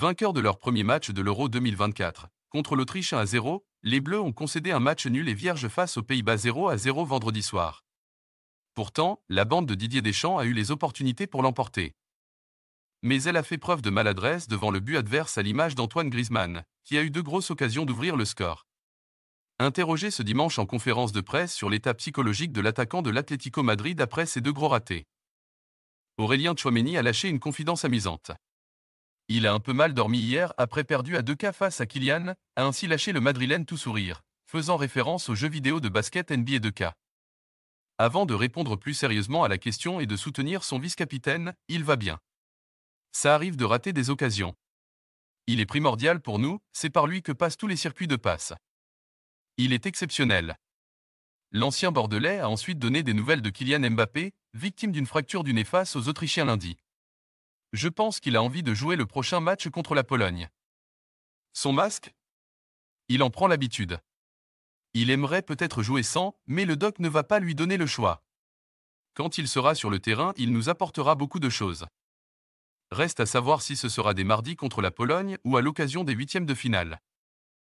Vainqueurs de leur premier match de l'Euro 2024, contre l'Autriche 1 à 0, les Bleus ont concédé un match nul et vierge face aux Pays-Bas 0 à 0 vendredi soir. Pourtant, la bande de Didier Deschamps a eu les opportunités pour l'emporter. Mais elle a fait preuve de maladresse devant le but adverse à l'image d'Antoine Griezmann, qui a eu deux grosses occasions d'ouvrir le score. Interrogé ce dimanche en conférence de presse sur l'état psychologique de l'attaquant de l'Atlético Madrid après ses deux gros ratés, Aurélien Tchouameni a lâché une confidence amusante. Il a un peu mal dormi hier après perdu à 2K face à Kylian, a ainsi lâché le Madrilène tout sourire, faisant référence aux jeux vidéo de basket NBA 2K. Avant de répondre plus sérieusement à la question et de soutenir son vice-capitaine, il va bien. Ça arrive de rater des occasions. Il est primordial pour nous, c'est par lui que passent tous les circuits de passe. Il est exceptionnel. L'ancien Bordelais a ensuite donné des nouvelles de Kylian Mbappé, victime d'une fracture du nez face aux Autrichiens lundi. Je pense qu'il a envie de jouer le prochain match contre la Pologne. Son masque Il en prend l'habitude. Il aimerait peut-être jouer sans, mais le doc ne va pas lui donner le choix. Quand il sera sur le terrain, il nous apportera beaucoup de choses. Reste à savoir si ce sera des mardis contre la Pologne ou à l'occasion des huitièmes de finale.